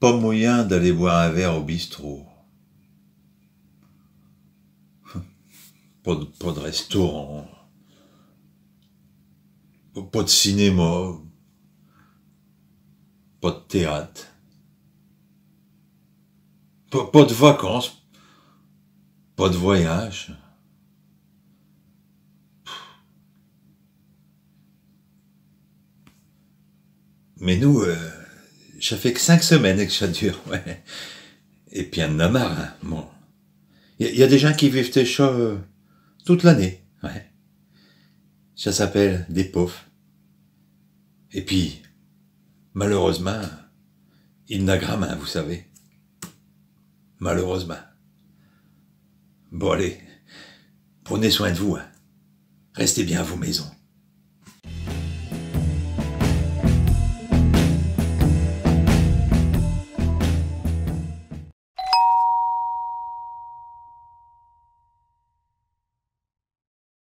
pas moyen d'aller boire un verre au bistrot. Pas de, pas restaurant, pas de cinéma, pas de théâtre, pas, de vacances, pas de voyage. Mais nous, euh, ça fait que cinq semaines que ça dure, ouais. Et puis un marre, hein, bon. Il y, a des gens qui vivent des choses euh, toute l'année, ouais. Ça s'appelle des pauvres. Et puis, malheureusement, il n'a gramme, hein, vous savez. Malheureusement. Bon allez, prenez soin de vous. Hein. Restez bien à vos maisons.